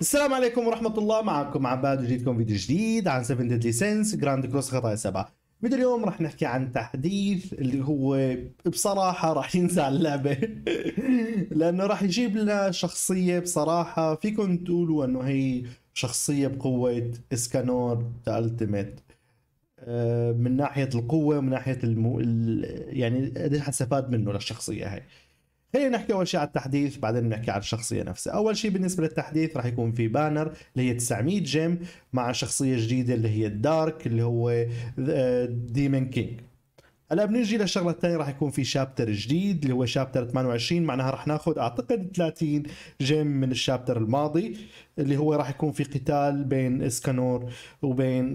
السلام عليكم ورحمة الله معكم عباد وجيتكم فيديو جديد عن 7 Deadly Sins جراند كروس خطايا 7 فيديو اليوم راح نحكي عن تحديث اللي هو بصراحة راح ينزع اللعبة لأنه راح يجيب لنا شخصية بصراحة فيكم تقولوا أنه هي شخصية بقوة اسكانور ذا التيميت آه، من ناحية القوة ومن ناحية المو... يعني قديش حنستفاد منه للشخصية هاي خلينا نحكي اول شيء على التحديث بعدين بنحكي على الشخصيه نفسها اول شيء بالنسبه للتحديث راح يكون في بانر اللي هي 900 جيم مع شخصيه جديده اللي هي الدارك اللي هو ديمن آه، كينج هلا بنيجي للشغله الثانيه راح يكون في شابتر جديد اللي هو شابتر 28 معناها راح ناخذ اعتقد 30 جيم من الشابتر الماضي اللي هو راح يكون في قتال بين اسكانور وبين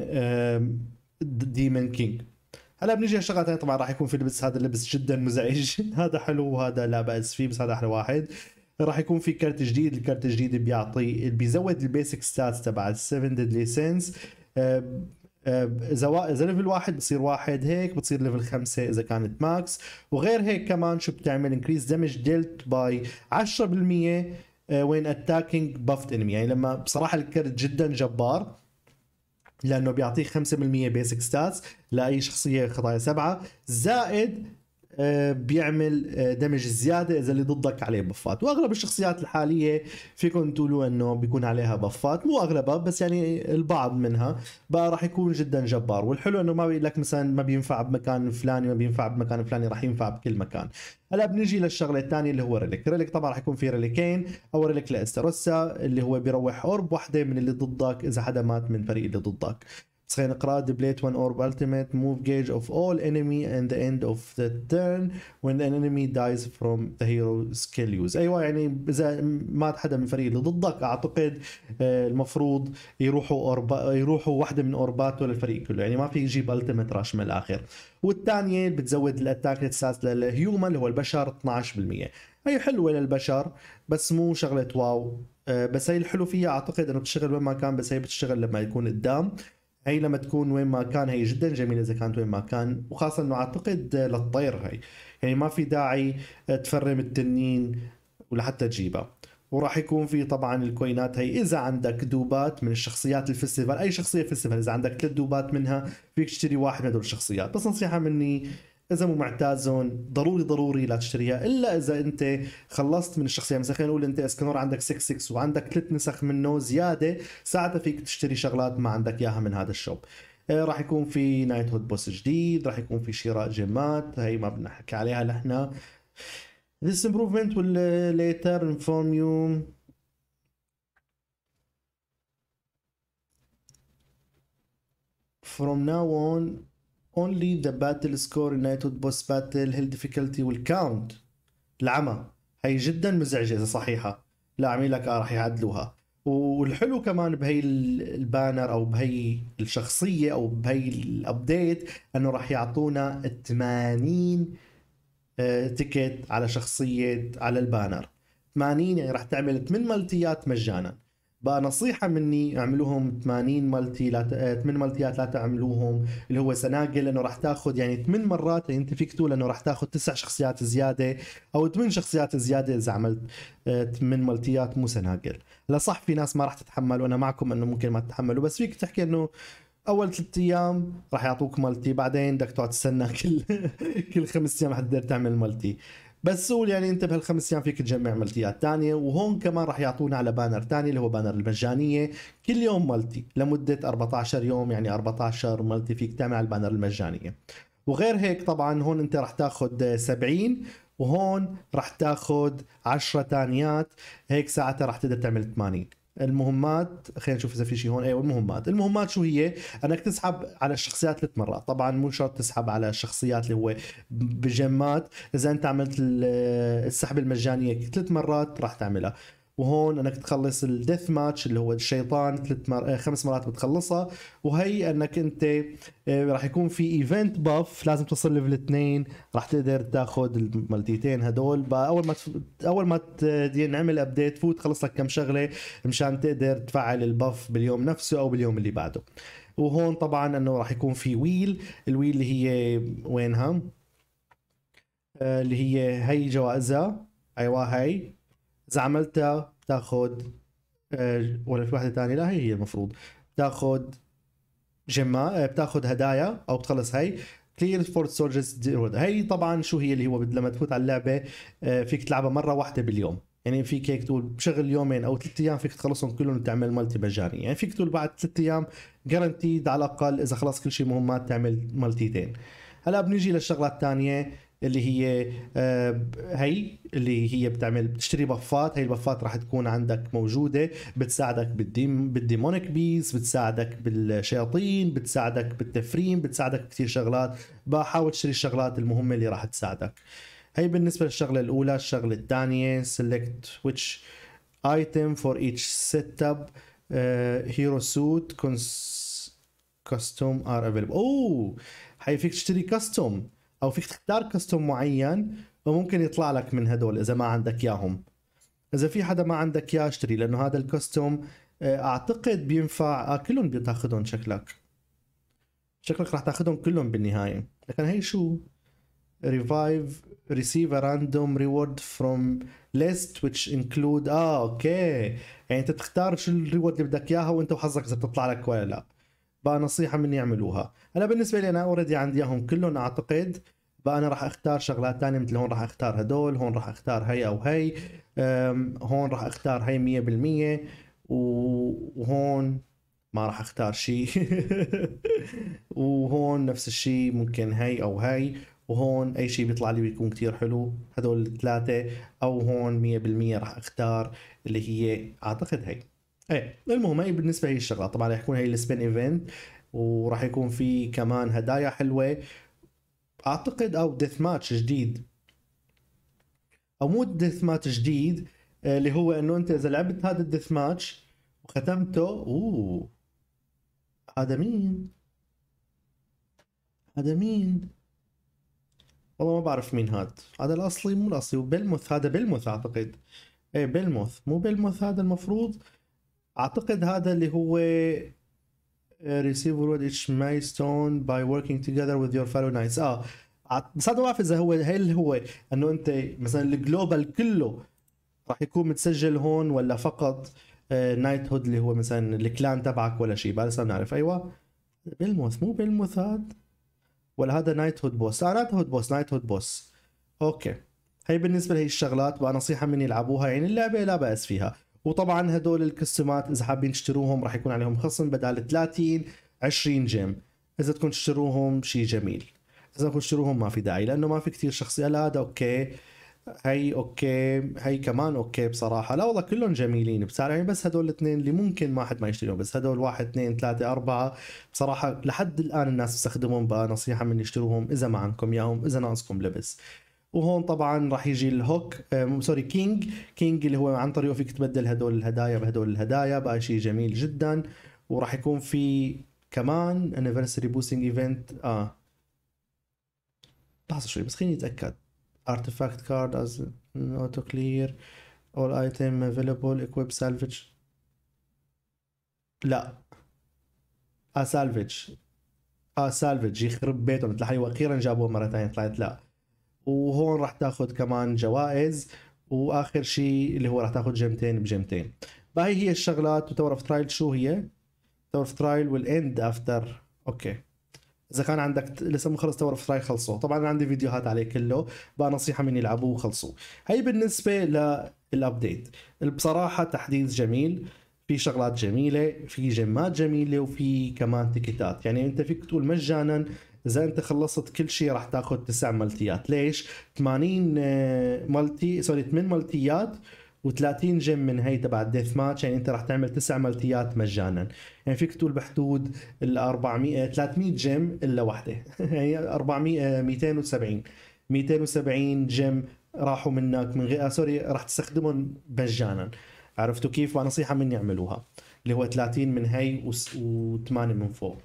ديمن كينج هلا بنيجي على ثانيه طبعا راح يكون في لبس هذا اللبس جدا مزعج هذا حلو وهذا لا باس فيه بس هذا احلى واحد راح يكون في كارت جديد الكارت الجديد بيعطي بيزود البيسك ستاتس تبع ال7 ديدلي سينس اذا اذا ليفل واحد بصير واحد هيك بتصير ليفل خمسه اذا كانت ماكس وغير هيك كمان شو بتعمل انكريز دمج ديلت باي 10% وين اتاكينج بافت انمي يعني لما بصراحه الكرت جدا جبار لانه بيعطيك 5% بيسك ستاتس لاي شخصيه خطايا سبعه زائد آه، بيعمل آه، دمج زياده اذا اللي ضدك عليه بفات واغلب الشخصيات الحاليه فيكم تقولوا انه بيكون عليها بفات مو اغلبها بس يعني البعض منها بقى راح يكون جدا جبار والحلو انه ما بيقول لك مثلا ما بينفع بمكان فلاني ما بينفع بمكان فلاني راح ينفع بكل مكان هلا بنجي للشغله الثانيه اللي هو ريليك ريليك طبعا راح يكون في ريليكين او ريليك لاستروسا اللي هو بيروح اورب واحده من اللي ضدك اذا حدا مات من فريق اللي ضدك تصير نقرا دبليت 1 اورب التيميت موف جيج اوف اول انمي اند ذا اند اوف ذا تيرن وين ان انمي دايز فروم ذا هيرو سكيل يوز ايوه يعني اذا مات حدا من الفريق اللي ضدك اعتقد آه، المفروض يروحوا أوربا يروحوا وحده من اورباته للفريق كله يعني ما في يجيب التيميت راش من الاخر والثانيه اللي بتزود الاتاك الساس للهيومن اللي هو البشر 12% هي حلوه للبشر بس مو شغله واو آه، بس هي الحلو فيها اعتقد انه بتشتغل وين ما كان بس هي بتشتغل لما يكون قدام هي لما تكون وين ما كان هي جدا جميله اذا كانت وين ما كان وخاصه انه اعتقد للطير هي يعني ما في داعي تفرم التنين ولحتى تجيبها وراح يكون في طبعا الكوينات هي اذا عندك دوبات من الشخصيات الفستيفال اي شخصيه فستيفال اذا عندك ثلاث دوبات منها فيك تشتري واحد من هدول الشخصيات بس نصيحه مني اذا مو معتازهم ضروري ضروري لا تشتريها الا اذا انت خلصت من الشخصيه مثلا خلينا نقول انت اسكنور عندك 6 6 وعندك ثلاث نسخ منه زياده ساعتها فيك تشتري شغلات ما عندك اياها من هذا الشوب إيه، راح يكون في نايت هود بوس جديد راح يكون في شراء جيمات هي ما بدنا نحكي عليها نحن This improvement will uh, later inform you from now on only the battle score united boss battle hill difficulty will count العمى هي جدا مزعجه اذا صحيحه لا عميلك اه رح يعدلوها والحلو كمان بهي البانر او بهي الشخصيه او بهي الابديت انه راح يعطونا 80 تيكت آه، على شخصيه على البانر 80 يعني راح تعمل 8 ملتيات مجانا بقى نصيحة مني اعملوهم 80 مالتي لا 8 آه، مالتيات لا تعملوهم اللي هو سناقل لانه راح تاخذ يعني 8 مرات انت فيك تقول انه راح تاخذ 9 شخصيات زيادة او 8 شخصيات زيادة اذا عملت 8 آه، مالتيات مو سناقل هلا صح في ناس ما راح تتحمل وانا معكم انه ممكن ما تتحملوا بس فيك تحكي انه اول ثلاث ايام راح يعطوك مالتي بعدين بدك تقعد تستنى كل كل خمس ايام حتقدر تعمل مالتي بس سول يعني انت بهالخمس ايام فيك تجمع ملتيات ثانيه وهون كمان راح يعطونا على بانر ثاني اللي هو بانر المجانيه كل يوم ملتي لمده 14 يوم يعني 14 ملتي فيك تعمل على البانر المجانيه وغير هيك طبعا هون انت راح تاخذ 70 وهون راح تاخذ 10 ثانيات هيك ساعتها راح تقدر تعمل 80 المهمات خلينا نشوف اذا في شيء هون ايوه المهمات المهمات شو هي انك تسحب على الشخصيات ثلاث مرات طبعا مو شرط تسحب على الشخصيات اللي هو بجمات اذا انت عملت السحب المجانيه ثلاث مرات راح تعملها وهون انك تخلص الديث ماتش اللي هو الشيطان ثلاث مر... آه، خمس مرات بتخلصها وهي انك انت آه، راح يكون في ايفنت باف لازم تصل ليفل اثنين راح تقدر تاخذ الملتيتين هدول اول ما تف... اول ما ينعمل يعني ابديت فوت خلص لك كم شغله مشان تقدر تفعل الباف باليوم نفسه او باليوم اللي بعده وهون طبعا انه راح يكون في ويل الويل اللي هي وينها آه، اللي هي هي جوائزها ايوه هي اذا عملتها بتاخذ آه، ولا في وحده ثانيه لا هي هي المفروض بتاخذ جما آه، بتاخذ هدايا او بتخلص هي كلير فور سولجرز هي طبعا شو هي اللي هو لما تفوت على اللعبه آه، فيك تلعبها مره واحده باليوم يعني فيك هيك تقول بشغل يومين او ثلاث ايام فيك تخلصهم كلهم وتعمل مالتي مجاني يعني فيك تقول بعد ثلاث ايام جارانتيد على الاقل اذا خلص كل شيء مهمات تعمل مالتيتين هلا بنيجي للشغله الثانيه اللي هي آه، هي اللي هي بتعمل بتشتري بفات هي البفات راح تكون عندك موجوده بتساعدك بالديم بالديمونيك بيز بتساعدك بالشياطين بتساعدك بالتفريم بتساعدك بكثير شغلات بحاول تشتري الشغلات المهمه اللي راح تساعدك هي بالنسبه للشغله الاولى الشغله الثانيه select which item for each setup هيرو سوت كاستوم ار افيلبل اوه هي فيك تشتري كاستوم او فيك تختار كستم معين وممكن يطلع لك من هدول اذا ما عندك اياهم اذا في حدا ما عندك اياه اشتري لانه هذا الكستم آه، اعتقد بينفع آه كلهم بتاخذهم شكلك شكلك رح تاخذهم كلهم بالنهايه لكن هي شو ريفايف ريسيف راندوم ريورد فروم ليست which انكلود اه اوكي يعني انت تختار شو الريورد اللي بدك اياها وانت وحظك اذا بتطلع لك ولا لا بقى نصيحه مني يعملوها انا بالنسبه لي انا اوريدي عندي اياهم كلهم اعتقد بقى انا راح اختار شغلات ثانيه مثل هون راح اختار هدول هون راح اختار هي او هي هون راح اختار هي 100% وهون ما راح اختار شيء وهون نفس الشيء ممكن هي او هي وهون اي شيء بيطلع لي بيكون كتير حلو هدول الثلاثه او هون 100% راح اختار اللي هي اعتقد هي ايه المهم هي بالنسبه لي الشغله طبعا راح يكون هي السبين ايفنت وراح يكون في كمان هدايا حلوه اعتقد او ديث ماتش جديد او مو ديث ماتش جديد آه، اللي هو انه انت اذا لعبت هذا الديث ماتش وختمته اوه هذا مين؟ هذا مين؟ والله ما بعرف مين هاد هذا الاصلي مو الاصلي وبلموث هذا بلموث اعتقد ايه بلموث مو بلموث هذا المفروض اعتقد هذا اللي هو ريسيفر ورود اتش ستون باي وركينج توجذر وذ يور فالو نايتس اه, آه بس ما بعرف اذا هو هل هو انه انت مثلا الجلوبال كله راح يكون متسجل هون ولا فقط نايت آه, هود اللي هو مثلا الكلان تبعك ولا شيء بس ما بنعرف ايوه بلموث مو بلموث هاد ولا هذا نايت هود بوس اه نايت هود بوس نايت هود بوس اوكي هي بالنسبه لهي الشغلات بقى نصيحه مني يلعبوها يعني اللعبه لا باس فيها وطبعا هدول الكستمات اذا حابين تشتروهم راح يكون عليهم خصم بدال 30 20 جيم اذا بدكم تشتروهم شيء جميل اذا بدكم تشتروهم ما في داعي لانه ما في كثير شخصيه لا هذا اوكي هي اوكي هي كمان اوكي بصراحه لا والله كلهم جميلين بسعر يعني بس هدول الاثنين اللي ممكن ما حد ما يشتريهم بس هدول واحد اثنين ثلاثة أربعة بصراحة لحد الآن الناس بتستخدمهم بقى نصيحة من يشتروهم إذا ما عندكم إياهم إذا ناقصكم لبس وهون طبعا راح يجي الهوك سوري كينج كينج اللي هو عن طريقه فيك تبدل هدول الهدايا بهدول الهدايا بقى شيء جميل جدا وراح يكون في كمان انيفرساري بوستنج ايفنت اه لحظه شوي بس خليني اتاكد ارتفاكت كارد از اوتو كلير اول ايتم افيلبل اكويب سالفج لا اه سالفج اه سالفج يخرب بيتهم تلاحظوا اخيرا جابوه مره ثانيه طلعت لا وهون راح تاخذ كمان جوائز واخر شيء اللي هو راح تاخذ جيمتين بجيمتين فهي هي الشغلات وتور اوف ترايل شو هي؟ تور اوف ترايل والاند افتر اوكي اذا كان عندك لسه مخلص تور اوف ترايل خلصوه طبعا عندي فيديوهات عليه كله بقى نصيحه مني العبوه وخلصوه هي بالنسبه للابديت بصراحه تحديث جميل في شغلات جميله في جيمات جميله وفي كمان تيكتات يعني انت فيك تقول مجانا اذا انت خلصت كل شيء راح تاخذ تسع ملتيات ليش 80 آه، ملتي سوري 8 ملتيات و30 جيم من هي تبع الديث ماتش يعني انت راح تعمل تسع ملتيات مجانا يعني فيك تقول بحدود ال 400 300 جيم الا وحده يعني 400 270 270 جيم راحوا منك من غير آه، سوري راح تستخدمهم مجانا عرفتوا كيف ونصيحه مني اعملوها اللي هو 30 من هي و8 من فوق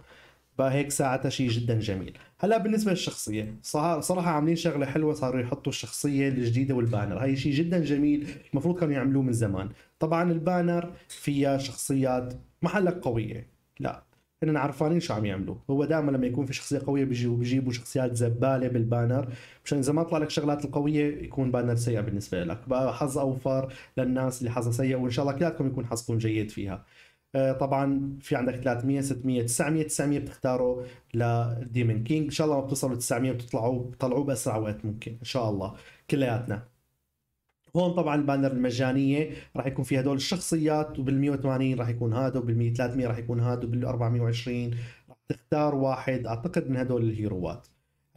فهيك ساعتها شيء جدا جميل هلا بالنسبه للشخصيه صار صراحه عاملين شغله حلوه صاروا يحطوا الشخصيه الجديده والبانر هاي شيء جدا جميل المفروض كانوا يعملوه من زمان طبعا البانر فيها شخصيات محلك قويه لا هن عرفانين شو عم يعملوا هو دائما لما يكون في شخصيه قويه بيجيبوا بيجيبوا شخصيات زباله بالبانر مشان اذا ما طلع لك شغلات القويه يكون بانر سيء بالنسبه لك بقى حظ اوفر للناس اللي حظها سيء وان شاء الله كلاتكم يكون حظكم جيد فيها آه، طبعا في عندك 300 600 900 900 بتختاروا لديمن كينج ان شاء الله ما بتوصلوا 900 بتطلعوا بتطلعوه باسرع وقت ممكن ان شاء الله كلياتنا هون طبعا البانر المجانيه راح يكون في هدول الشخصيات وبال 180 راح يكون هذا وبال 300 راح يكون هذا وبال 420 راح تختار واحد اعتقد من هدول الهيروات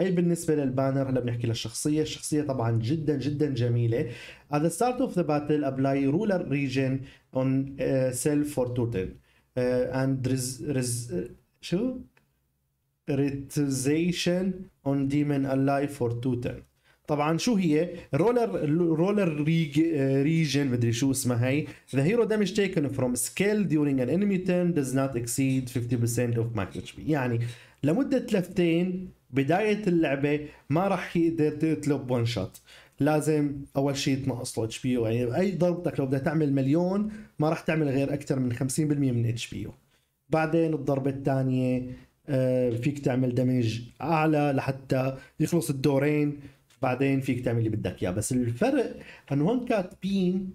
هي بالنسبه للبانر هلا بنحكي للشخصيه الشخصيه طبعا جدا جدا جميله at the start of the battle apply ruler region on uh, cell for turtle uh, and res, res, شو retization on demon ally for turtle طبعا شو هي رولر رولر ريج ريجن مدري شو اسمها هي the hero damage taken from skill during an enemy turn does not exceed 50% of max HP يعني لمدة لفتين بدايه اللعبه ما راح يقدر يطلب ون شوت لازم اول شيء تنقص له اتش بيو يعني اي ضربتك لو بدك تعمل مليون ما راح تعمل غير اكثر من 50% من اتش بيو بعدين الضربه الثانيه آه، فيك تعمل دمج اعلى لحتى يخلص الدورين بعدين فيك تعمل اللي بدك اياه بس الفرق انه هون كاتبين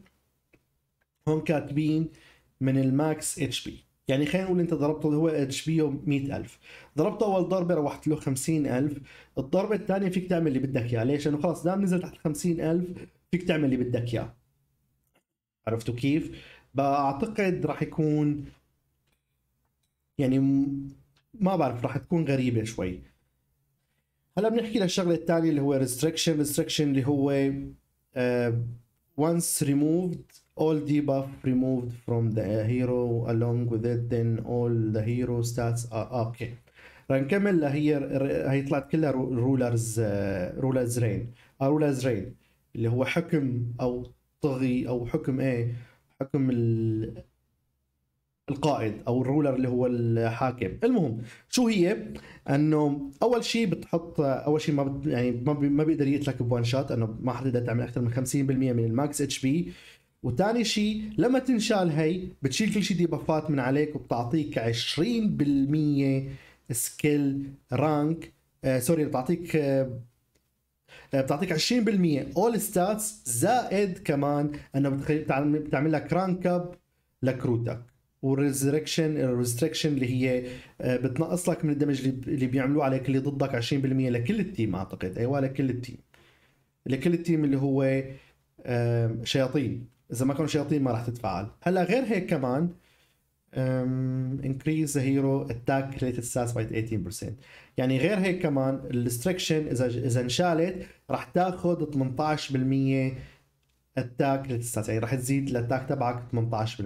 هون كاتبين من الماكس اتش بي يعني خلينا نقول انت ضربته هو اتش بيه 100000 ضربته اول ضربه روحت له 50000 الضربه الثانيه فيك تعمل اللي بدك اياه ليش لانه خلص دام نزل تحت 50000 فيك تعمل اللي بدك اياه عرفتوا كيف بعتقد راح يكون يعني ما بعرف راح تكون غريبه شوي هلا بنحكي للشغله الثانيه اللي هو ريستريكشن ريستريكشن اللي هو وانس uh, ريموفد all debuff removed from the hero along with it then all the hero stats are okay نكمل لهي هي طلعت كلها رولرز رولرز رين رولرز رين اللي هو حكم او طغي او حكم ايه حكم القائد او الرولر اللي هو الحاكم المهم شو هي انه اول شيء بتحط اول شيء ما يعني ما, بيقدر يقتلك بوان شوت انه ما حدا يقدر تعمل اكثر من 50% من الماكس اتش بي وثاني شيء لما تنشال هي بتشيل كل شيء ديبافات من عليك وبتعطيك 20% سكيل رانك آه، سوري بتعطيك آه، آه، بتعطيك 20% اول ستاتس زائد كمان انه بتعمل لك رانك اب لكروتك والريزركشن الريستريكشن اللي هي بتنقص لك من الدمج اللي بيعملوه عليك اللي ضدك 20% لكل التيم اعتقد ايوه لكل التيم لكل التيم اللي هو شياطين اذا ما كانوا شياطين ما راح تتفعل هلا غير هيك كمان انكريز ذا هيرو اتاك ريليتد ستاتس باي 18% يعني غير هيك كمان الريستريكشن اذا اذا انشالت راح تاخذ 18% اتاك ريليتد ستاتس يعني راح تزيد الاتاك تبعك 18%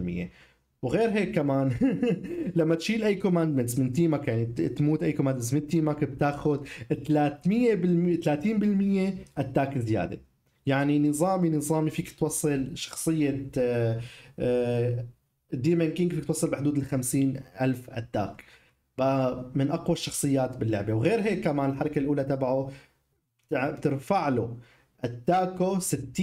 وغير هيك كمان لما تشيل اي كوماندمنتس من تيمك يعني تموت اي كوماندمنتس من تيمك بتاخذ 300% 30% اتاك زياده يعني نظامي نظامي فيك توصل شخصية آه، آه، ديمن كينج فيك توصل بحدود ال 50 ألف أتاك من أقوى الشخصيات باللعبة وغير هيك كمان الحركة الأولى تبعه بترفع له اتاكو 60%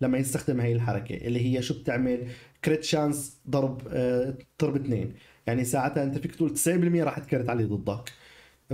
لما يستخدم هي الحركه اللي هي شو بتعمل كريت شانس ضرب آه، ضرب اثنين يعني ساعتها انت فيك تقول 90% راح تكرت عليه ضدك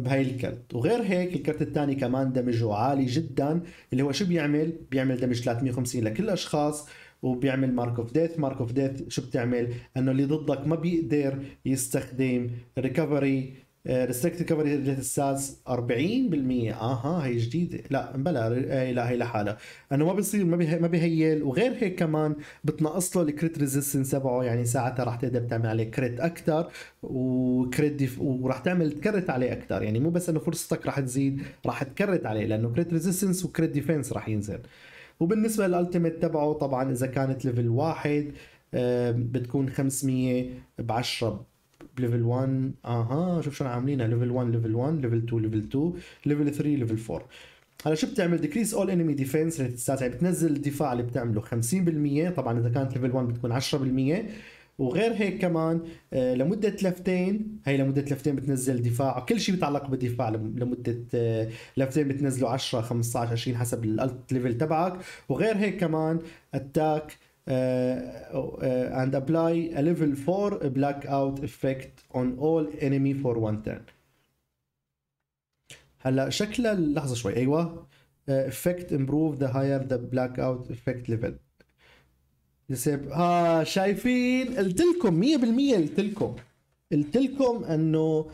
بهي الكرت وغير هيك الكرت الثاني كمان دمجه عالي جدا اللي هو شو بيعمل بيعمل دمج 350 لكل الاشخاص وبيعمل مارك اوف ديث مارك اوف ديث شو بتعمل انه اللي ضدك ما بيقدر يستخدم ريكفري ريستريكتد كفرج ريت الساز 40% اها هي جديده لا بلا لا هي لحالها انه ما بصير ما ما بيهيل وغير هيك كمان بتنقص له الكريت ريزيستنس تبعه يعني ساعتها رح تقدر تعمل عليه كريت اكثر وكريت ديف... ورح تعمل تكرت عليه اكثر يعني مو بس انه فرصتك رح تزيد رح تكرت عليه لانه كريت ريزيستنس وكريت ديفنس رح ينزل وبالنسبه للالتيميت تبعه طبعا اذا كانت ليفل واحد آه، بتكون 500 ب 10 ليفل 1 اها شوف شلون عاملينها ليفل 1 ليفل 1 ليفل 2 ليفل 2 ليفل 3 ليفل 4 هلا شو بتعمل ديكريس اول انمي ديفنس للتسعة يعني بتنزل الدفاع اللي بتعمله 50% طبعا اذا كانت ليفل 1 بتكون 10% وغير هيك كمان آه، لمدة لفتين هي لمدة لفتين بتنزل دفاع كل شيء بيتعلق بالدفاع لمدة آه، لفتين بتنزله 10 15 20 حسب الالت ليفل تبعك وغير هيك كمان اتاك and apply a level 4 blackout effect on all enemy for one turn هلا شكلها لحظه شوي ايوه effect improve the higher the blackout effect level يسيب ها شايفين قلت لكم 100% قلت لكم قلت لكم انه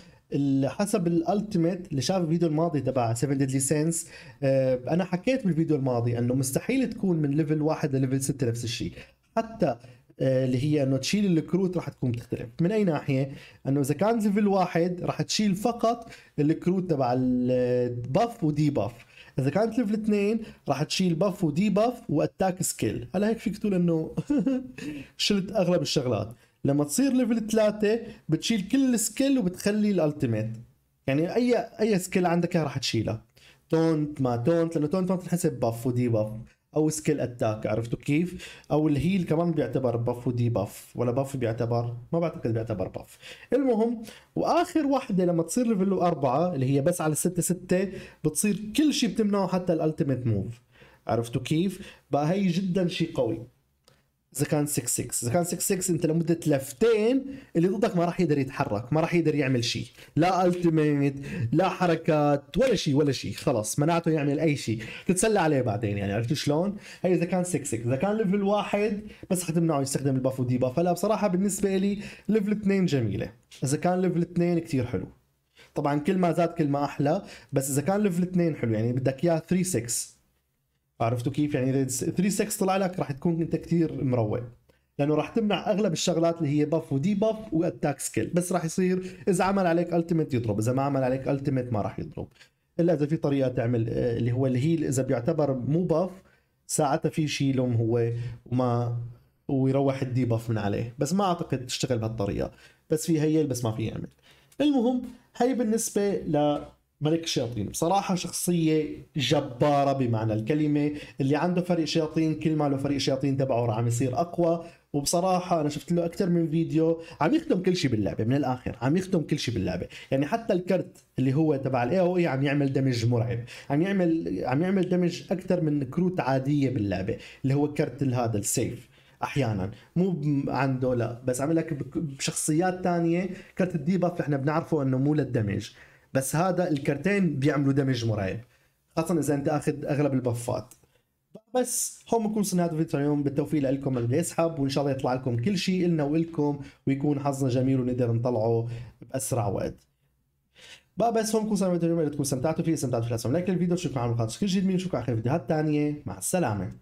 حسب الالتيميت اللي شاف الفيديو الماضي تبع 7 ديدلي سينس انا حكيت بالفيديو الماضي انه مستحيل تكون من ليفل 1 لليفل 6 نفس الشيء حتى آه، اللي هي انه تشيل الكروت راح تكون بتختلف من اي ناحيه انه اذا كان ليفل 1 راح تشيل فقط الكروت تبع الباف ودي باف اذا كانت ليفل 2 راح تشيل باف ودي باف واتاك سكيل هلا هيك فيك تقول انه شلت اغلب الشغلات لما تصير ليفل 3 بتشيل كل سكيل وبتخلي الالتيميت يعني اي اي سكيل عندك رح تشيلها تونت ما تونت لانه تونت ما بتنحسب باف ودي باف او سكيل اتاك عرفتوا كيف؟ او الهيل كمان بيعتبر باف ودي باف ولا باف بيعتبر ما بعتقد بيعتبر باف المهم واخر وحده لما تصير ليفل أربعة اللي هي بس على 6 6 بتصير كل شيء بتمنعه حتى الالتيميت موف عرفتوا كيف؟ بقى هي جدا شيء قوي اذا كان 6 6 اذا كان 6 6 انت لمده لفتين اللي ضدك ما راح يقدر يتحرك ما راح يقدر يعمل شيء لا التيميت لا حركات ولا شيء ولا شيء خلص منعته يعمل اي شيء تتسلى عليه بعدين يعني عرفت شلون هي اذا كان 6 6 اذا كان ليفل واحد بس تمنعه يستخدم الباف وديبا فلا بصراحه بالنسبه لي ليفل 2 جميله اذا كان ليفل 2 كثير حلو طبعا كل ما زاد كل ما احلى بس اذا كان ليفل 2 حلو يعني بدك اياه 3 6 عرفتوا كيف يعني اذا 3 6 طلع لك راح تكون انت كثير مروق لانه راح تمنع اغلب الشغلات اللي هي باف ودي باف واتاك سكيل بس راح يصير اذا عمل عليك التيميت يضرب اذا ما عمل عليك التيميت ما راح يضرب الا اذا في طريقه تعمل آه، اللي هو الهيل اذا بيعتبر مو باف ساعتها في شيء يلوم هو وما ويروح الدي باف من عليه بس ما اعتقد تشتغل بهالطريقه بس في هيل بس ما في يعمل المهم هي بالنسبه ل ملك الشياطين بصراحة شخصية جبارة بمعنى الكلمة اللي عنده فريق شياطين كل ما له فريق شياطين تبعه راح عم يصير أقوى وبصراحة أنا شفت له أكثر من فيديو عم يخدم كل شيء باللعبة من الآخر عم يخدم كل شيء باللعبة يعني حتى الكرت اللي هو تبع الاي او اي e عم يعمل دمج مرعب عم يعمل عم يعمل دمج أكثر من كروت عادية باللعبة اللي هو كرت هذا السيف احيانا مو عنده لا بس عم لك بشخصيات ثانيه كرت الديباف احنا بنعرفه انه مو للدمج بس هذا الكرتين بيعملوا دمج مرعب خاصه اذا انت اخذ اغلب البفات بس هون بكون صناعة الفيديو اليوم بالتوفيق لكم اللي يسحب وان شاء الله يطلع لكم كل شيء النا والكم ويكون حظنا جميل ونقدر نطلعه باسرع وقت بقى بس هون بكون صناعة الفيديو اليوم تكونوا استمتعتوا فيه استمتعتوا فيه لايك للفيديو شكرا على القناه كل جديد من على خير فيديوهات تانية مع السلامه